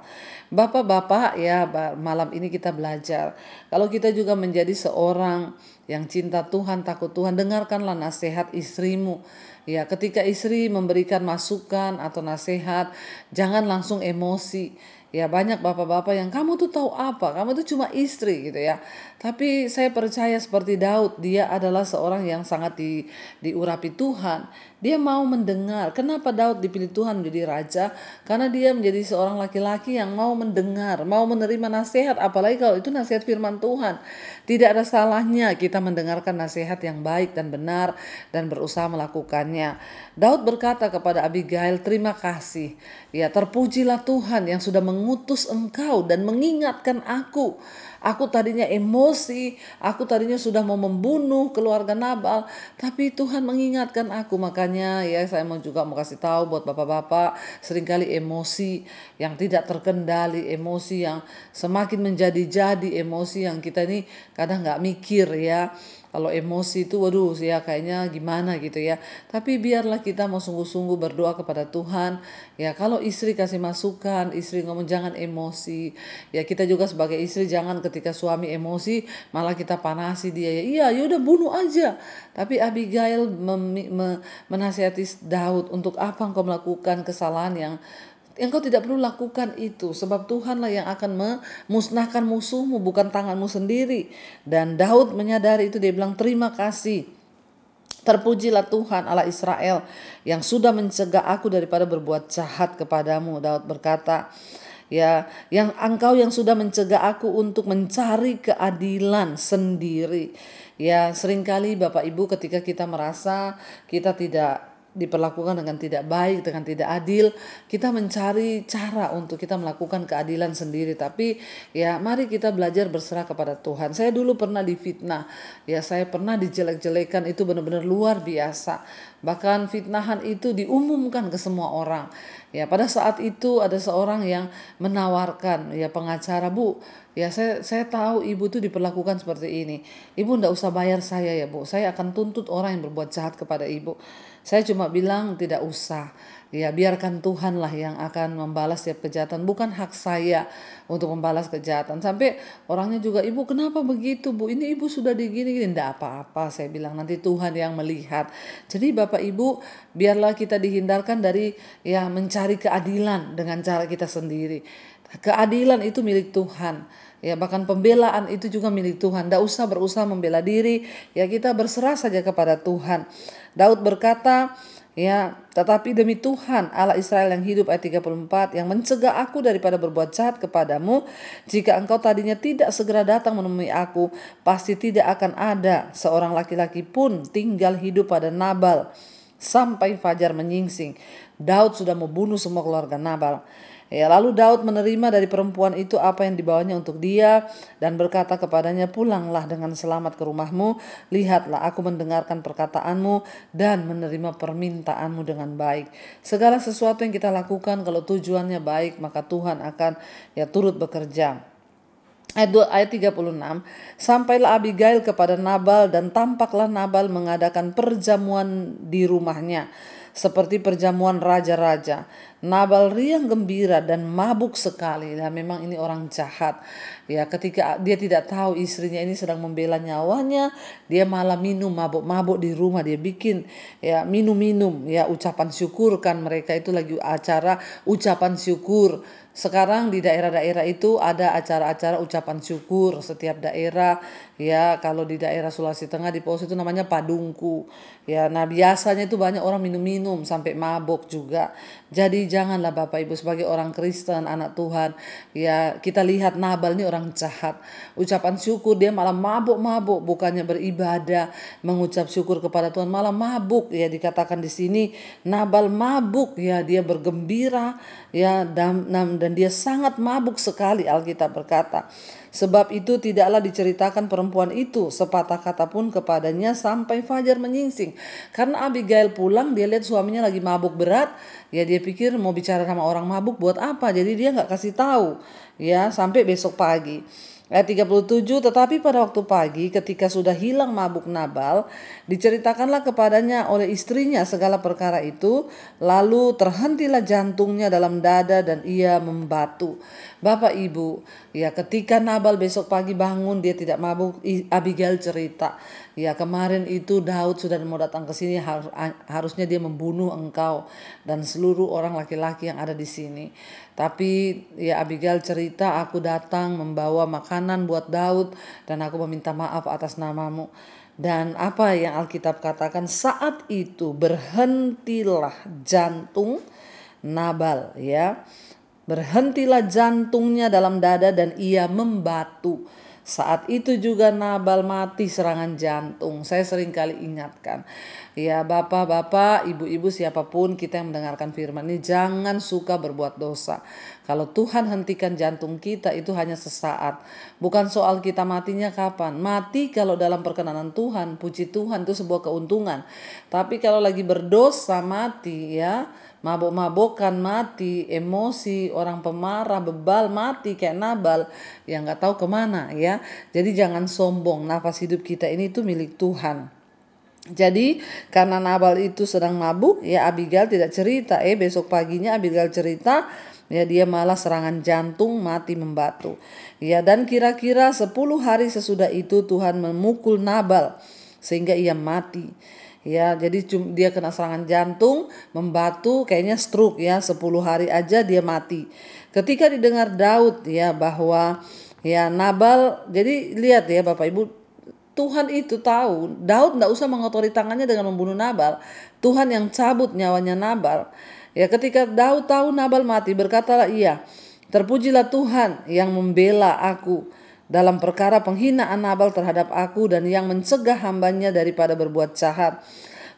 Bapak-bapak ya malam ini kita belajar. Kalau kita juga menjadi seorang yang cinta Tuhan, takut Tuhan, dengarkanlah nasihat istrimu. Ya, ketika istri memberikan masukan atau nasihat, jangan langsung emosi ya banyak bapak-bapak yang kamu tuh tahu apa kamu tuh cuma istri gitu ya tapi saya percaya seperti Daud, dia adalah seorang yang sangat di, diurapi Tuhan. Dia mau mendengar. Kenapa Daud dipilih Tuhan menjadi raja? Karena dia menjadi seorang laki-laki yang mau mendengar, mau menerima nasihat. Apalagi kalau itu nasihat firman Tuhan. Tidak ada salahnya kita mendengarkan nasihat yang baik dan benar dan berusaha melakukannya. Daud berkata kepada Abigail, terima kasih. Ya terpujilah Tuhan yang sudah mengutus engkau dan mengingatkan aku. Aku tadinya emosi, aku tadinya sudah mau membunuh keluarga Nabal, tapi Tuhan mengingatkan aku. Makanya ya saya mau juga mau kasih tahu buat bapak-bapak, seringkali emosi yang tidak terkendali, emosi yang semakin menjadi-jadi, emosi yang kita ini kadang nggak mikir ya kalau emosi itu waduh ya kayaknya gimana gitu ya tapi biarlah kita mau sungguh-sungguh berdoa kepada Tuhan ya kalau istri kasih masukan istri ngomong jangan emosi ya kita juga sebagai istri jangan ketika suami emosi malah kita panasi dia ya iya yaudah bunuh aja tapi Abigail menasihati Daud untuk apa engkau melakukan kesalahan yang Engkau tidak perlu lakukan itu sebab Tuhanlah yang akan memusnahkan musuhmu bukan tanganmu sendiri. Dan Daud menyadari itu dia bilang terima kasih. Terpujilah Tuhan Allah Israel yang sudah mencegah aku daripada berbuat jahat kepadamu. Daud berkata, ya yang engkau yang sudah mencegah aku untuk mencari keadilan sendiri ya seringkali Bapak Ibu ketika kita merasa kita tidak diperlakukan dengan tidak baik, dengan tidak adil, kita mencari cara untuk kita melakukan keadilan sendiri. Tapi ya mari kita belajar berserah kepada Tuhan. Saya dulu pernah difitnah, ya saya pernah dijelek-jelekan itu benar-benar luar biasa. Bahkan fitnahan itu diumumkan ke semua orang. Ya pada saat itu ada seorang yang menawarkan ya pengacara bu, ya saya saya tahu ibu tuh diperlakukan seperti ini. Ibu ndak usah bayar saya ya bu, saya akan tuntut orang yang berbuat jahat kepada ibu. Saya cuma bilang tidak usah ya biarkan lah yang akan membalas setiap kejahatan bukan hak saya untuk membalas kejahatan sampai orangnya juga ibu kenapa begitu bu ini ibu sudah digini gini tidak apa-apa saya bilang nanti Tuhan yang melihat jadi bapak ibu biarlah kita dihindarkan dari ya mencari keadilan dengan cara kita sendiri keadilan itu milik Tuhan ya bahkan pembelaan itu juga milik Tuhan. Tidak usah berusaha membela diri, ya kita berserah saja kepada Tuhan. Daud berkata, Ya, tetapi demi Tuhan Allah Israel yang hidup ayat 34 yang mencegah aku daripada berbuat jahat kepadamu, jika engkau tadinya tidak segera datang menemui aku, pasti tidak akan ada seorang laki-laki pun tinggal hidup pada Nabal sampai fajar menyingsing. Daud sudah membunuh semua keluarga Nabal. Ya, lalu Daud menerima dari perempuan itu apa yang dibawanya untuk dia dan berkata kepadanya, "Pulanglah dengan selamat ke rumahmu. Lihatlah, aku mendengarkan perkataanmu dan menerima permintaanmu dengan baik." Segala sesuatu yang kita lakukan kalau tujuannya baik, maka Tuhan akan ya turut bekerja ayat 36 sampailah Abigail kepada Nabal dan tampaklah Nabal mengadakan perjamuan di rumahnya seperti perjamuan raja-raja. Nabal riang gembira dan mabuk sekali. Nah, memang ini orang jahat. Ya, ketika dia tidak tahu istrinya ini sedang membela nyawanya, dia malah minum mabuk-mabuk di rumah dia bikin ya minum-minum ya ucapan syukur kan mereka itu lagi acara ucapan syukur. Sekarang di daerah-daerah itu ada acara-acara ucapan syukur setiap daerah ya kalau di daerah Sulawesi Tengah di Poso itu namanya padungku ya nah biasanya itu banyak orang minum-minum sampai mabok juga jadi janganlah Bapak Ibu sebagai orang Kristen anak Tuhan ya kita lihat Nabal ini orang jahat ucapan syukur dia malah mabuk-mabuk bukannya beribadah mengucap syukur kepada Tuhan malah mabuk ya dikatakan di sini Nabal mabuk ya dia bergembira ya dan, dan dia sangat mabuk sekali Alkitab berkata Sebab itu tidaklah diceritakan perempuan itu sepatah kata pun kepadanya sampai Fajar menyingsing. Karena Abigail pulang dia lihat suaminya lagi mabuk berat. Ya dia pikir mau bicara sama orang mabuk buat apa. Jadi dia nggak kasih tahu. Ya sampai besok pagi. Eh, Ayat 37, tetapi pada waktu pagi ketika sudah hilang mabuk Nabal, diceritakanlah kepadanya oleh istrinya segala perkara itu, lalu terhentilah jantungnya dalam dada dan ia membatu. Bapak Ibu, ya ketika Nabal besok pagi bangun dia tidak mabuk, Abigail cerita. Ya kemarin itu Daud sudah mau datang ke sini harusnya dia membunuh engkau dan seluruh orang laki-laki yang ada di sini. Tapi ya Abigail cerita aku datang membawa makanan buat Daud dan aku meminta maaf atas namamu. Dan apa yang Alkitab katakan saat itu berhentilah jantung Nabal ya. Berhentilah jantungnya dalam dada dan ia membatu saat itu juga Nabal mati serangan jantung. Saya sering kali ingatkan. Ya bapak-bapak, ibu-ibu siapapun kita yang mendengarkan firman ini jangan suka berbuat dosa. Kalau Tuhan hentikan jantung kita itu hanya sesaat. Bukan soal kita matinya kapan. Mati kalau dalam perkenanan Tuhan, puji Tuhan itu sebuah keuntungan. Tapi kalau lagi berdosa mati ya, mabok-mabokan mati, emosi, orang pemarah, bebal mati kayak Nabal yang nggak tahu kemana ya. Jadi jangan sombong, nafas hidup kita ini itu milik Tuhan. Jadi karena Nabal itu sedang mabuk, ya Abigail tidak cerita. Eh besok paginya Abigail cerita, ya dia malah serangan jantung mati membatu ya dan kira-kira 10 hari sesudah itu Tuhan memukul Nabal sehingga ia mati ya jadi dia kena serangan jantung membatu kayaknya stroke ya 10 hari aja dia mati ketika didengar Daud ya bahwa ya Nabal jadi lihat ya Bapak Ibu Tuhan itu tahu Daud tidak usah mengotori tangannya dengan membunuh Nabal Tuhan yang cabut nyawanya Nabal Ya ketika Daud tahu Nabal mati berkatalah ia, terpujilah Tuhan yang membela aku dalam perkara penghinaan Nabal terhadap aku dan yang mencegah hambanya daripada berbuat jahat.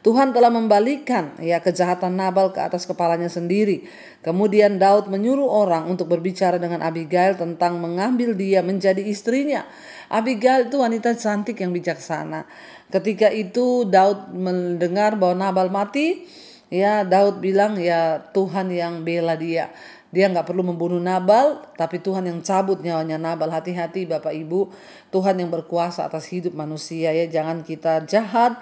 Tuhan telah membalikan ya kejahatan Nabal ke atas kepalanya sendiri. Kemudian Daud menyuruh orang untuk berbicara dengan Abigail tentang mengambil dia menjadi istrinya. Abigail itu wanita cantik yang bijaksana. Ketika itu Daud mendengar bahwa Nabal mati, Ya Daud bilang ya Tuhan yang bela dia. Dia nggak perlu membunuh Nabal, tapi Tuhan yang cabut nyawanya Nabal. Hati-hati Bapak Ibu, Tuhan yang berkuasa atas hidup manusia ya. Jangan kita jahat,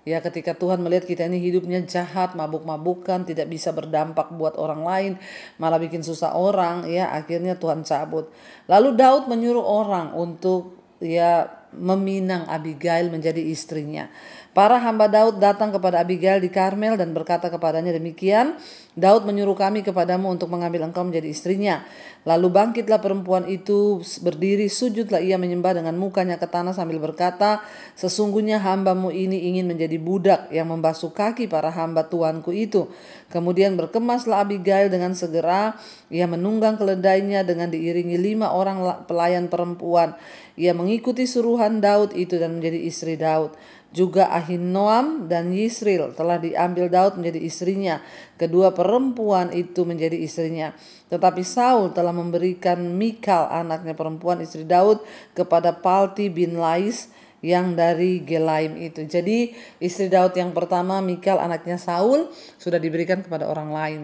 Ya ketika Tuhan melihat kita ini hidupnya jahat, mabuk-mabukan, tidak bisa berdampak buat orang lain, malah bikin susah orang, ya akhirnya Tuhan cabut. Lalu Daud menyuruh orang untuk ya meminang Abigail menjadi istrinya. Para hamba Daud datang kepada Abigail di Karmel dan berkata kepadanya demikian, Daud menyuruh kami kepadamu untuk mengambil engkau menjadi istrinya. Lalu bangkitlah perempuan itu berdiri, sujudlah ia menyembah dengan mukanya ke tanah sambil berkata, Sesungguhnya hambamu ini ingin menjadi budak yang membasuh kaki para hamba tuanku itu. Kemudian berkemaslah Abigail dengan segera, ia menunggang keledainya dengan diiringi lima orang pelayan perempuan. Ia mengikuti suruhan Daud itu dan menjadi istri Daud. Juga Ahinoam dan Yisril telah diambil Daud menjadi istrinya. Kedua perempuan itu menjadi istrinya. Tetapi Saul telah memberikan Mikal anaknya perempuan istri Daud kepada Palti bin Lais yang dari Gelaim itu. Jadi istri Daud yang pertama Mikal anaknya Saul sudah diberikan kepada orang lain.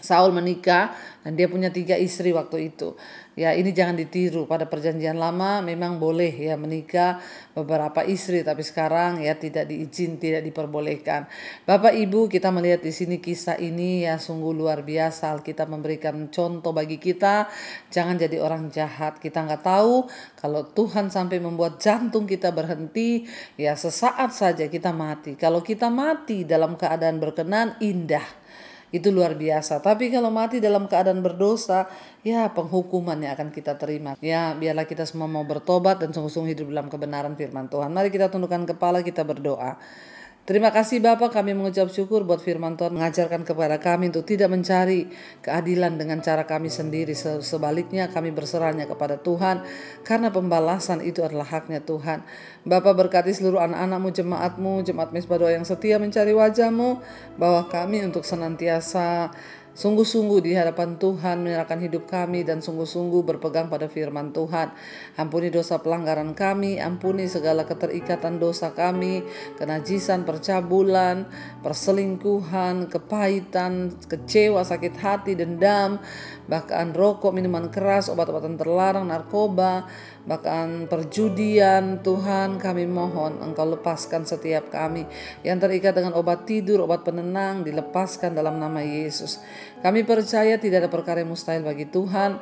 Saul menikah dan dia punya tiga istri waktu itu. Ya, ini jangan ditiru. Pada perjanjian lama memang boleh ya menikah beberapa istri, tapi sekarang ya tidak diizin, tidak diperbolehkan. Bapak Ibu, kita melihat di sini kisah ini ya sungguh luar biasa. Kita memberikan contoh bagi kita, jangan jadi orang jahat. Kita nggak tahu kalau Tuhan sampai membuat jantung kita berhenti, ya sesaat saja kita mati. Kalau kita mati dalam keadaan berkenan, indah itu luar biasa. Tapi kalau mati dalam keadaan berdosa, ya penghukuman yang akan kita terima. Ya, biarlah kita semua mau bertobat dan sungguh-sungguh hidup dalam kebenaran firman Tuhan. Mari kita tundukkan kepala, kita berdoa. Terima kasih Bapa kami mengucap syukur buat firman Tuhan mengajarkan kepada kami untuk tidak mencari keadilan dengan cara kami sendiri. Sebaliknya kami berserahnya kepada Tuhan karena pembalasan itu adalah haknya Tuhan. Bapa berkati seluruh anak-anakmu, jemaatmu, jemaat misbah Doa yang setia mencari wajahmu, bahwa kami untuk senantiasa Sungguh-sungguh di hadapan Tuhan menyerahkan hidup kami dan sungguh-sungguh berpegang pada firman Tuhan. Ampuni dosa pelanggaran kami, ampuni segala keterikatan dosa kami, kenajisan, percabulan, perselingkuhan, kepahitan, kecewa, sakit hati, dendam, bahkan rokok, minuman keras, obat-obatan terlarang, narkoba, bahkan perjudian Tuhan kami mohon Engkau lepaskan setiap kami yang terikat dengan obat tidur, obat penenang dilepaskan dalam nama Yesus. Kami percaya tidak ada perkara yang mustahil bagi Tuhan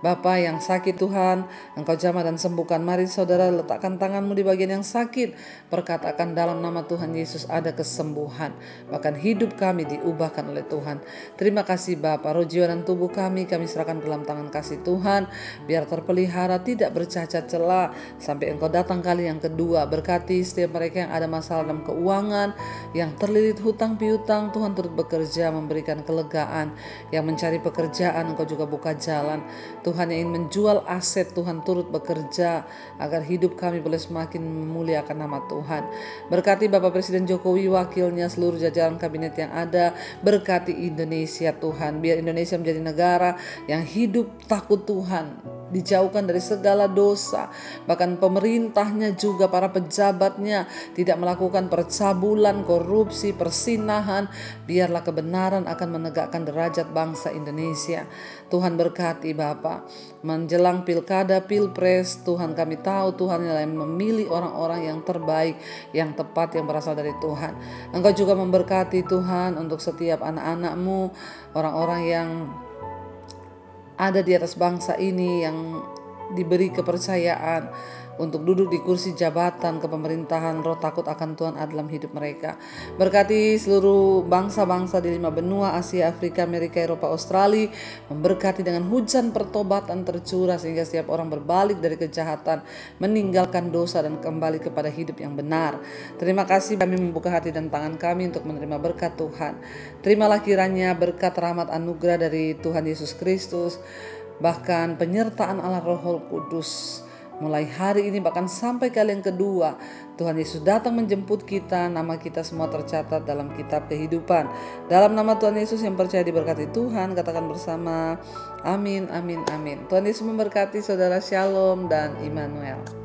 Bapa yang sakit Tuhan, Engkau jamah dan sembuhkan. Mari saudara letakkan tanganmu di bagian yang sakit. Perkatakan dalam nama Tuhan Yesus ada kesembuhan. Bahkan hidup kami diubahkan oleh Tuhan. Terima kasih Bapak, roh jiwa dan tubuh kami kami serahkan ke dalam tangan kasih Tuhan. Biar terpelihara tidak bercacat celah sampai Engkau datang kali yang kedua. Berkati setiap mereka yang ada masalah dalam keuangan, yang terlilit hutang piutang, Tuhan turut bekerja memberikan kelegaan. Yang mencari pekerjaan, Engkau juga buka jalan. Tuhan Tuhan yang ingin menjual aset Tuhan turut bekerja agar hidup kami boleh semakin memuliakan nama Tuhan. Berkati Bapak Presiden Jokowi, wakilnya, seluruh jajaran kabinet yang ada. Berkati Indonesia Tuhan. Biar Indonesia menjadi negara yang hidup takut Tuhan dijauhkan dari segala dosa. Bahkan pemerintahnya juga para pejabatnya tidak melakukan percabulan, korupsi, persinahan. Biarlah kebenaran akan menegakkan derajat bangsa Indonesia. Tuhan berkati Bapak. Menjelang pilkada, pilpres, Tuhan kami tahu Tuhan yang memilih orang-orang yang terbaik, yang tepat, yang berasal dari Tuhan. Engkau juga memberkati Tuhan untuk setiap anak-anakmu, orang-orang yang ada di atas bangsa ini yang diberi kepercayaan untuk duduk di kursi jabatan kepemerintahan roh takut akan Tuhan dalam hidup mereka. Berkati seluruh bangsa-bangsa di lima benua Asia, Afrika, Amerika, Eropa, Australia, memberkati dengan hujan pertobatan tercurah sehingga setiap orang berbalik dari kejahatan, meninggalkan dosa dan kembali kepada hidup yang benar. Terima kasih kami membuka hati dan tangan kami untuk menerima berkat Tuhan. Terimalah kiranya berkat rahmat anugerah dari Tuhan Yesus Kristus, bahkan penyertaan Allah Roh Kudus Mulai hari ini bahkan sampai kali yang kedua Tuhan Yesus datang menjemput kita Nama kita semua tercatat dalam kitab kehidupan Dalam nama Tuhan Yesus yang percaya diberkati Tuhan Katakan bersama Amin, amin, amin Tuhan Yesus memberkati saudara Shalom dan Immanuel